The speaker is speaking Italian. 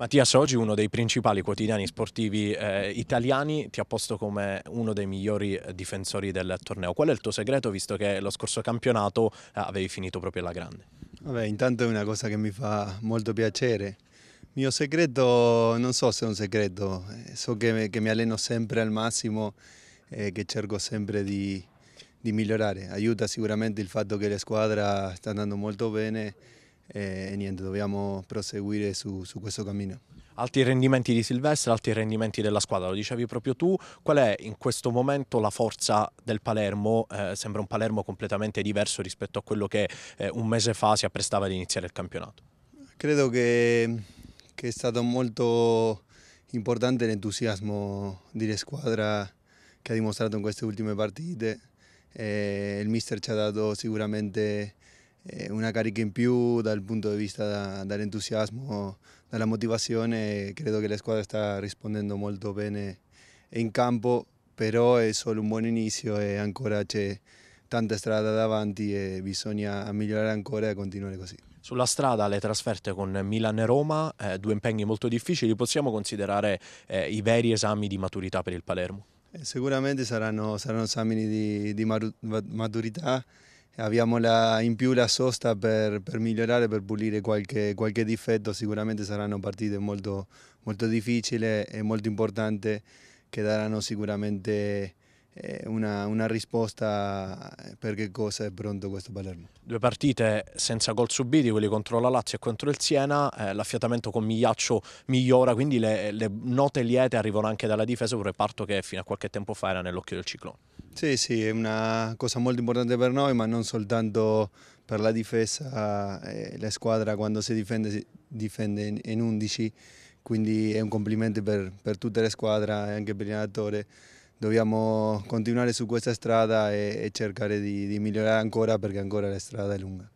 Mattia Soggi, uno dei principali quotidiani sportivi eh, italiani ti ha posto come uno dei migliori eh, difensori del torneo. Qual è il tuo segreto visto che lo scorso campionato eh, avevi finito proprio alla grande? Vabbè, intanto è una cosa che mi fa molto piacere. Il mio segreto, non so se è un segreto, eh, so che, che mi alleno sempre al massimo e che cerco sempre di, di migliorare. Aiuta sicuramente il fatto che la squadra sta andando molto bene e, e niente, dobbiamo proseguire su, su questo cammino alti rendimenti di Silvestre, alti rendimenti della squadra, lo dicevi proprio tu, qual è in questo momento la forza del Palermo? Eh, sembra un Palermo completamente diverso rispetto a quello che eh, un mese fa si apprestava ad iniziare il campionato. Credo che, che è stato molto importante l'entusiasmo della squadra che ha dimostrato in queste ultime partite, eh, il mister ci ha dato sicuramente eh, una carica in più dal punto di vista dall'entusiasmo, della motivazione, credo che la squadra sta rispondendo molto bene in campo, però è solo un buon inizio e ancora c'è tanta strada davanti e bisogna migliorare ancora e continuare così. Sulla strada le trasferte con Milan e Roma, eh, due impegni molto difficili, possiamo considerare eh, i veri esami di maturità per il Palermo? Eh, sicuramente saranno, saranno esami di, di maturità abbiamo la, in più la sosta per, per migliorare, per pulire qualche, qualche, difetto, sicuramente saranno partite molto, molto difficili e molto importanti che daranno sicuramente eh, una, una, risposta eh, per che cosa è pronto questo Palermo. Due partite senza gol subiti, quelli contro la Lazio e contro il Siena, eh, l'affiatamento con Migliaccio migliora, quindi le, le note liete arrivano anche dalla difesa, un reparto che fino a qualche tempo fa era nell'occhio del ciclone. Sì, sì, è una cosa molto importante per noi, ma non soltanto per la difesa, eh, la squadra quando si difende, si difende in 11, quindi è un complimento per, per tutte le squadre e anche per l'allenatore. Dobbiamo continuare su questa strada e, e cercare di, di migliorare ancora perché ancora la strada è lunga.